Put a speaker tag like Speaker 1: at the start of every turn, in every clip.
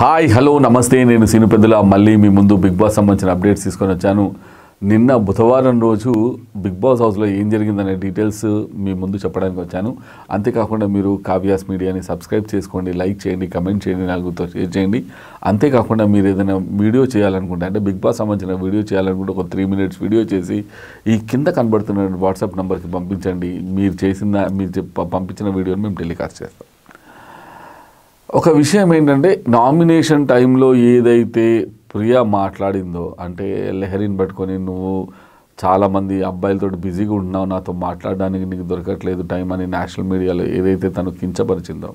Speaker 1: hi hello నమస్తే నేను పెద్దల మళ్ళీ మీ ముందు బిగ్ బాస్ సంబంధించిన అప్డేట్స్ తీసుకొని వచ్చాను నిన్న బుధవారం రోజు బిగ్ బాస్ హౌస్లో ఏం జరిగిందనే డీటెయిల్స్ మీ ముందు చెప్పడానికి వచ్చాను అంతేకాకుండా మీరు కావ్యాస్ మీడియాని సబ్స్క్రైబ్ చేసుకోండి లైక్ చేయండి కమెంట్ చేయండి నలుగురితో షేర్ చేయండి అంతేకాకుండా మీరు ఏదైనా వీడియో చేయాలనుకుంటే అంటే బిగ్ బాస్ సంబంధించిన వీడియో చేయాలనుకుంటే ఒక త్రీ మినిట్స్ వీడియో చేసి ఈ కింద కనబడుతున్న వాట్సాప్ నెంబర్కి పంపించండి మీరు చేసిన మీరు పంపించిన వీడియోని మేము టెలికాస్ట్ చేస్తాం ఒక విషయం ఏంటంటే నామినేషన్ టైంలో ఏదైతే ప్రియా మాట్లాడిందో అంటే లెహరిని పట్టుకొని నువ్వు చాలామంది అబ్బాయిలతో బిజీగా ఉన్నావు నాతో మాట్లాడడానికి నీకు దొరకట్లేదు టైం అని నేషనల్ మీడియాలో ఏదైతే తను కించపరిచిందో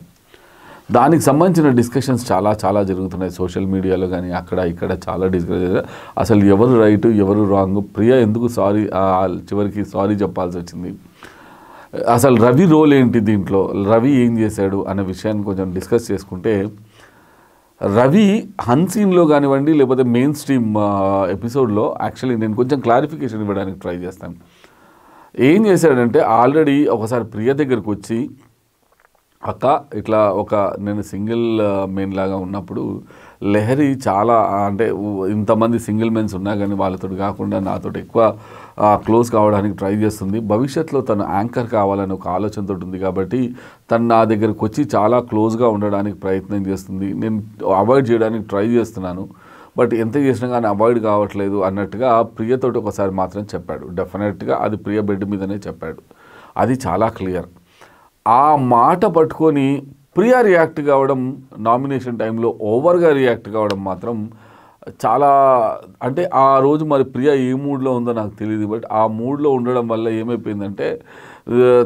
Speaker 1: దానికి సంబంధించిన డిస్కషన్స్ చాలా చాలా జరుగుతున్నాయి సోషల్ మీడియాలో కానీ అక్కడ ఇక్కడ చాలా డిస్కస్ అసలు ఎవరు రైటు ఎవరు రాంగ్ ప్రియా ఎందుకు సారీ చివరికి సారీ చెప్పాల్సి వచ్చింది అసలు రవి రోల్ ఏంటి దీంట్లో రవి ఏం చేశాడు అనే విషయాన్ని కొంచెం డిస్కస్ చేసుకుంటే రవి హన్సీన్లో కానివ్వండి లేకపోతే మెయిన్ స్ట్రీమ్ ఎపిసోడ్లో యాక్చువల్లీ నేను కొంచెం క్లారిఫికేషన్ ఇవ్వడానికి ట్రై చేస్తాను ఏం చేశాడంటే ఆల్రెడీ ఒకసారి ప్రియ దగ్గరికి వచ్చి అక్క ఇట్లా ఒక నేను సింగిల్ మెయిన్ లాగా ఉన్నప్పుడు లెహరి చాలా అంటే ఇంతమంది సింగిల్ మెన్స్ ఉన్నా కానీ వాళ్ళతో కాకుండా నాతో ఎక్కువ క్లోజ్ కావడానికి ట్రై చేస్తుంది భవిష్యత్తులో తను యాంకర్ కావాలని ఒక ఆలోచనతో ఉంది కాబట్టి తను నా దగ్గరకు వచ్చి చాలా క్లోజ్గా ఉండడానికి ప్రయత్నం చేస్తుంది నేను అవాయిడ్ చేయడానికి ట్రై చేస్తున్నాను బట్ ఎంత చేసినా కానీ అవాయిడ్ కావట్లేదు అన్నట్టుగా ప్రియతోటి ఒకసారి మాత్రం చెప్పాడు డెఫినెట్గా అది ప్రియ బెడ్ మీదనే చెప్పాడు అది చాలా క్లియర్ ఆ మాట పట్టుకొని ప్రియా రియాక్ట్ కావడం నామినేషన్ టైంలో ఓవర్గా రియాక్ట్ కావడం మాత్రం చాలా అంటే ఆ రోజు మరి ప్రియా ఏ మూడ్లో ఉందో నాకు తెలియదు బట్ ఆ మూడ్లో ఉండడం వల్ల ఏమైపోయిందంటే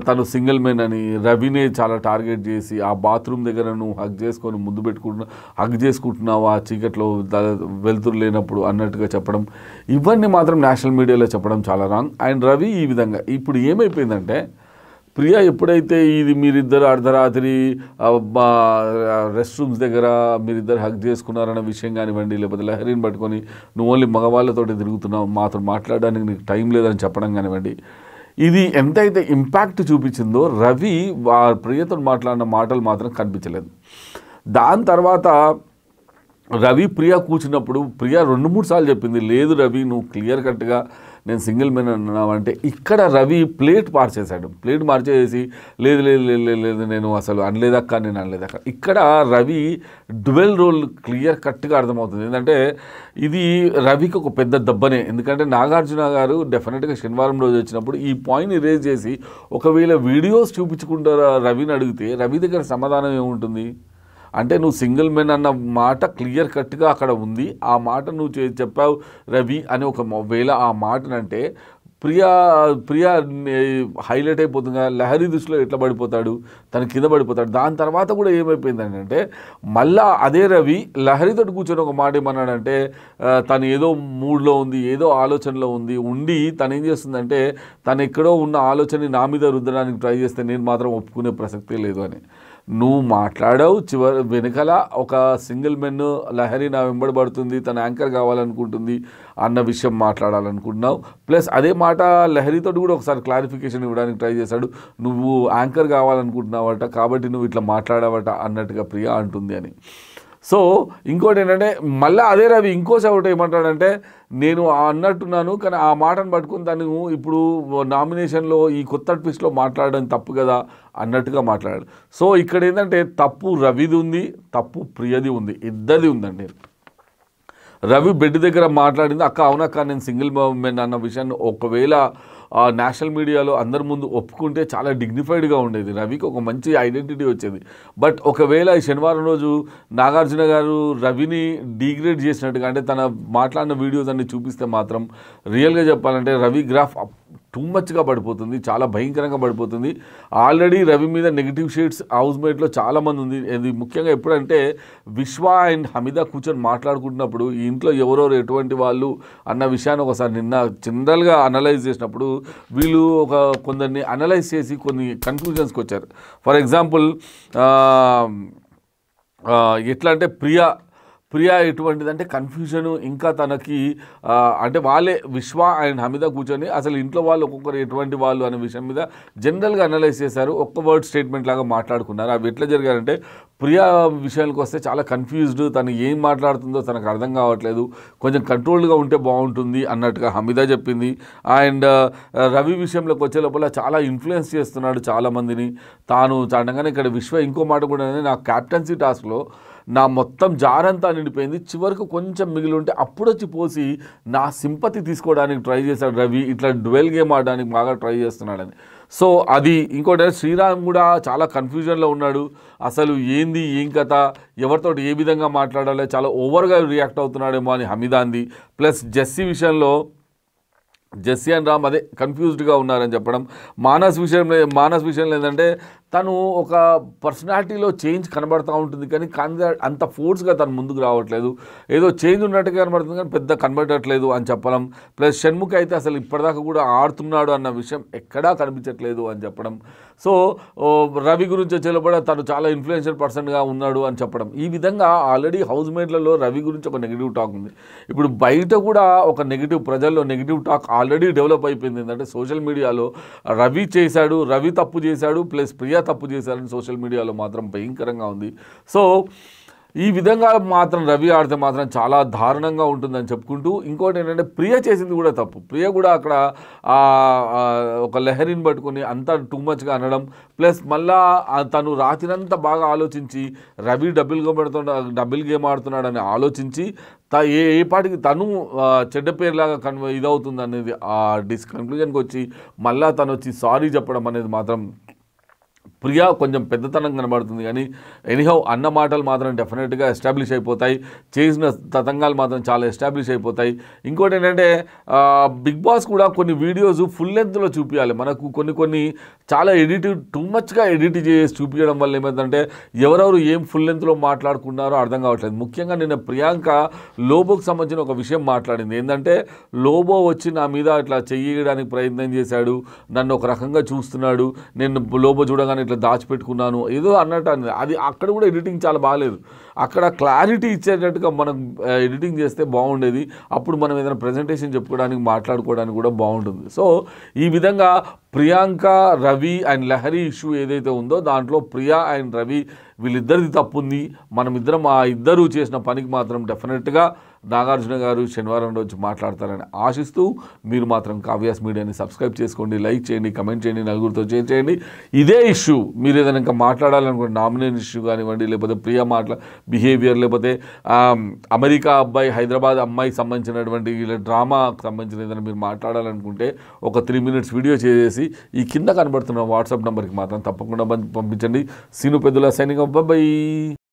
Speaker 1: తను సింగిల్ మెన్ అని రవినే చాలా టార్గెట్ చేసి ఆ బాత్రూమ్ దగ్గర నువ్వు హగ్ చేసుకొని ముందు పెట్టుకుంటున్నా హగ్ చేసుకుంటున్నావు ఆ చీకట్లో వెలుతురు లేనప్పుడు అన్నట్టుగా చెప్పడం ఇవన్నీ మాత్రం నేషనల్ మీడియాలో చెప్పడం చాలా రాంగ్ అండ్ రవి ఈ విధంగా ఇప్పుడు ఏమైపోయిందంటే ప్రియా ఎప్పుడైతే ఇది మీరిద్దరు అర్ధరాత్రి రెస్ట్ రూమ్స్ దగ్గర మీరిద్దరు హక్ చేసుకున్నారన్న విషయం కానివ్వండి లేకపోతే లహరీని పట్టుకొని నువ్వు ఓన్లీ మగవాళ్ళతో తిరుగుతున్నావు మాతో మాట్లాడడానికి నీకు టైం లేదని చెప్పడం కానివ్వండి ఇది ఎంతైతే ఇంపాక్ట్ చూపించిందో రవి ఆ ప్రియతో మాట్లాడిన మాటలు మాత్రం కనిపించలేదు దాని తర్వాత రవి ప్రియా కూర్చున్నప్పుడు ప్రియ రెండు మూడు సార్లు చెప్పింది లేదు రవి నువ్వు క్లియర్ కట్గా నేను సింగిల్ మెన్ అన్నావంటే ఇక్కడ రవి ప్లేట్ మార్చేశాడు ప్లేట్ మార్చేసి లేదు లేదు లేదు లేదు నేను అసలు అనలేదక్క నేను అనలేదక్క ఇక్కడ రవి డ్యువెల్ రోల్ క్లియర్ కట్గా అర్థమవుతుంది ఏంటంటే ఇది రవికి ఒక పెద్ద దెబ్బనే ఎందుకంటే నాగార్జున గారు డెఫినెట్గా శనివారం రోజు వచ్చినప్పుడు ఈ పాయింట్ని రేజ్ చేసి ఒకవేళ వీడియోస్ చూపించుకుంటారా రవిని అడిగితే రవి దగ్గర సమాధానం ఏముంటుంది అంటే నువ్వు సింగిల్ మెన్ అన్న మాట క్లియర్ కట్గా అక్కడ ఉంది ఆ మాట నువ్వు చెప్పావు రవి అని ఒక వేళ ఆ మాటనంటే ప్రియా ప్రియా హైలైట్ అయిపోతుందిగా లహరి దృష్టిలో ఎట్లా పడిపోతాడు తన కింద పడిపోతాడు దాని తర్వాత కూడా ఏమైపోయింది అంటే మళ్ళా అదే రవి లహరితో కూర్చొని ఒక మాట ఏమన్నాడంటే తను ఏదో మూడ్లో ఉంది ఏదో ఆలోచనలో ఉంది ఉండి తను ఏం చేస్తుందంటే తను ఎక్కడో ఉన్న ఆలోచనని నా మీద రుద్దడానికి ట్రై చేస్తే నేను మాత్రం ఒప్పుకునే ప్రసక్తే లేదు అని నువ్వు మాట్లాడావు చివరి వెనుకల ఒక సింగిల్ మెన్ లహరి నా వెంబడబడుతుంది తన యాంకర్ కావాలనుకుంటుంది అన్న విషయం మాట్లాడాలనుకుంటున్నావు ప్లస్ అదే మాట లహరితో కూడా ఒకసారి క్లారిఫికేషన్ ఇవ్వడానికి ట్రై చేశాడు నువ్వు యాంకర్ కావాలనుకుంటున్నావట కాబట్టి నువ్వు ఇట్లా మాట్లాడావట అన్నట్టుగా ప్రియా అంటుంది అని సో ఇంకోటి ఏంటంటే మళ్ళీ అదే రవి ఇంకోసారి ఒకటి ఏమంటాడంటే నేను అన్నట్టున్నాను కానీ ఆ మాటను పట్టుకుని తను ఇప్పుడు నామినేషన్లో ఈ కొత్త ట్విస్ట్లో మాట్లాడడం తప్పు కదా అన్నట్టుగా మాట్లాడాడు సో ఇక్కడ ఏంటంటే తప్పు రవిది ఉంది తప్పు ప్రియది ఉంది ఇద్దరిది ఉందండి రవి బెడ్ దగ్గర మాట్లాడింది అక్క అవునక్క నేను సింగిల్ మెన్ అన్న విషయాన్ని ఒకవేళ ఆ నేషనల్ మీడియాలో అందరి ముందు ఒప్పుకుంటే చాలా డిగ్నిఫైడ్గా ఉండేది రవికి ఒక మంచి ఐడెంటిటీ వచ్చేది బట్ ఒకవేళ శనివారం రోజు నాగార్జున గారు రవిని డిగ్రేడ్ చేసినట్టుగా అంటే తన మాట్లాడిన వీడియోస్ అన్ని చూపిస్తే మాత్రం రియల్గా చెప్పాలంటే రవి గ్రాఫ్ టూ మచ్గా పడిపోతుంది చాలా భయంకరంగా పడిపోతుంది ఆల్రెడీ రవి మీద నెగిటివ్ షేడ్స్ హౌస్ మేట్లో చాలామంది ఉంది ఇది ముఖ్యంగా ఎప్పుడంటే విశ్వ అండ్ హమీదా కూర్చొని మాట్లాడుకుంటున్నప్పుడు ఇంట్లో ఎవరెవరు ఎటువంటి వాళ్ళు అన్న విషయాన్ని ఒకసారి నిన్న జనరల్గా అనలైజ్ చేసినప్పుడు వీళ్ళు ఒక కొందరిని అనలైజ్ చేసి కొన్ని కన్క్లూజన్స్కి వచ్చారు ఫర్ ఎగ్జాంపుల్ ఎట్లా అంటే ప్రియా ప్రియా ఎటువంటిదంటే కన్ఫ్యూజన్ ఇంకా తనకి అంటే వాళ్ళే విశ్వ అండ్ హమీద కూర్చొని అసలు ఇంట్లో వాళ్ళు ఒక్కొక్కరు ఎటువంటి వాళ్ళు అనే విషయం మీద జనరల్గా అనలైజ్ చేశారు ఒక్క వర్డ్ స్టేట్మెంట్ లాగా మాట్లాడుకున్నారు అవి ఎట్లా జరిగారంటే ప్రియా విషయానికి వస్తే చాలా కన్ఫ్యూజ్డ్ తను ఏం మాట్లాడుతుందో తనకు అర్థం కావట్లేదు కొంచెం కంట్రోల్డ్గా ఉంటే బాగుంటుంది అన్నట్టుగా హమీద చెప్పింది అండ్ రవి విషయంలోకి వచ్చే లోపల చాలా ఇన్ఫ్లుయెన్స్ చేస్తున్నాడు చాలామందిని తాను చాడంగానే ఇక్కడ విశ్వ ఇంకో మాట కూడా నా క్యాప్టెన్సీ టాస్క్లో నా మొత్తం జారంతా నిండిపోయింది చివరకు కొంచెం మిగిలి ఉంటే అప్పుడొచ్చి పోసి నా సింపతి తీసుకోవడానికి ట్రై చేశాడు రవి ఇట్లా డ్వెల్ గేమ్ ఆడడానికి బాగా ట్రై చేస్తున్నాడని సో అది ఇంకోటి శ్రీరామ్ కూడా చాలా కన్ఫ్యూజన్లో ఉన్నాడు అసలు ఏంది ఏం కథ ఎవరితో ఏ విధంగా మాట్లాడాలో చాలా ఓవర్గా రియాక్ట్ అవుతున్నాడేమో అని హమీదాంది ప్లస్ జెస్సీ విషయంలో జెస్సీ అండ్ రామ్ అదే కన్ఫ్యూజ్డ్గా ఉన్నారని చెప్పడం మానస్ విషయంలో మానస్ విషయంలో ఏంటంటే తను ఒక పర్సనాలిటీలో చేంజ్ కనబడుతూ ఉంటుంది కానీ కానీ అంత ఫోర్స్గా తను ముందుకు రావట్లేదు ఏదో చేంజ్ ఉన్నట్టుగా కనబడుతుంది కానీ పెద్ద కనబడట్లేదు అని చెప్పడం ప్లస్ షణ్ముఖ్ అయితే అసలు ఇప్పటిదాకా కూడా ఆడుతున్నాడు అన్న విషయం ఎక్కడా కనిపించట్లేదు అని చెప్పడం సో రవి గురించి వచ్చేలోపల తను చాలా ఇన్ఫ్లుయెన్షియల్ పర్సన్గా ఉన్నాడు అని చెప్పడం ఈ విధంగా ఆల్రెడీ హౌస్ మేట్లలో రవి గురించి ఒక నెగిటివ్ టాక్ ఉంది ఇప్పుడు బయట కూడా ఒక నెగిటివ్ ప్రజల్లో నెగిటివ్ టాక్ ఆల్రెడీ డెవలప్ అయిపోయింది ఏంటంటే సోషల్ మీడియాలో రవి చేశాడు రవి తప్పు చేశాడు ప్లస్ ప్రియ తప్పు చేశారని సోషల్ మీడియాలో మాత్రం భయంకరంగా ఉంది సో ఈ విధంగా మాత్రం రవి ఆడితే మాత్రం చాలా దారుణంగా ఉంటుందని చెప్పుకుంటూ ఇంకోటి ఏంటంటే ప్రియ చేసింది కూడా తప్పు ప్రియ కూడా అక్కడ ఒక లహరిని పట్టుకుని అంతా టూ మచ్గా అనడం ప్లస్ మళ్ళా తను రాత్రినంత బాగా ఆలోచించి రవి డబ్బులు పెడుతున్నా డబ్బులు గేమ్ ఆడుతున్నాడని ఆలోచించి త ఏ ఏ పాటికి తను చెడ్డ పేరులాగా కన్వ ఇదవుతుంది అనేది ఆ డిస్కన్క్లూజన్కి వచ్చి మళ్ళా తను వచ్చి సారీ చెప్పడం అనేది మాత్రం ప్రియా కొంచెం పెద్దతనం కనబడుతుంది కానీ ఎనీహౌ అన్న మాటలు మాత్రం డెఫినెట్గా ఎస్టాబ్లిష్ అయిపోతాయి చేసిన తతంగాలు మాత్రం చాలా ఎస్టాబ్లిష్ అయిపోతాయి ఇంకోటి ఏంటంటే బిగ్ బాస్ కూడా కొన్ని వీడియోస్ ఫుల్ లెంత్లో చూపించాలి మనకు కొన్ని కొన్ని చాలా ఎడిట్ టూ మచ్గా ఎడిట్ చేసి చూపించడం వల్ల ఏమైందంటే ఎవరెవరు ఏం ఫుల్ లెంత్లో మాట్లాడుకున్నారో అర్థం కావట్లేదు ముఖ్యంగా నిన్న ప్రియాంక లోబోకు సంబంధించిన ఒక విషయం మాట్లాడింది ఏంటంటే లోబో వచ్చి నా మీద ఇట్లా చెయ్యడానికి ప్రయత్నం చేశాడు నన్ను ఒక రకంగా చూస్తున్నాడు నేను లోబో చూడగానే ఇట్లా ఇట్లా దాచిపెట్టుకున్నాను ఏదో అన్నట్టు అని అది అక్కడ కూడా ఎడిటింగ్ చాలా బాగాలేదు అక్కడ క్లారిటీ ఇచ్చేటట్టుగా మనం ఎడిటింగ్ చేస్తే బాగుండేది అప్పుడు మనం ఏదైనా ప్రజెంటేషన్ చెప్పుకోవడానికి మాట్లాడుకోవడానికి కూడా బాగుంటుంది సో ఈ విధంగా ప్రియాంక రవి అండ్ లహరి ఇష్యూ ఏదైతే ఉందో దాంట్లో ప్రియా అండ్ రవి వీళ్ళిద్దరిది తప్పుంది మనమిద్దరం ఆ ఇద్దరు చేసిన పనికి మాత్రం డెఫినెట్గా నాగార్జున గారు శనివారం రోజు మాట్లాడతారని ఆశిస్తూ మీరు మాత్రం కావ్యాస్ మీడియాని సబ్స్క్రైబ్ చేసుకోండి లైక్ చేయండి కమెంట్ చేయండి నలుగురితో షేర్ చేయండి ఇదే ఇష్యూ మీరు ఏదైనా ఇంకా మాట్లాడాలనుకోండి నామినేషన్ ఇష్యూ కానివ్వండి లేకపోతే ప్రియ మాట్లా బిహేవియర్ లేకపోతే అమెరికా అబ్బాయి హైదరాబాద్ అమ్మాయి సంబంధించినటువంటి డ్రామాకు సంబంధించిన ఏదైనా మీరు మాట్లాడాలనుకుంటే ఒక త్రీ మినిట్స్ వీడియో చేసేసి ఈ కింద కనబడుతున్న వాట్సాప్ నెంబర్కి మాత్రం తప్పకుండా పంపించండి సీను పెద్దల సైనిక బాబాయ్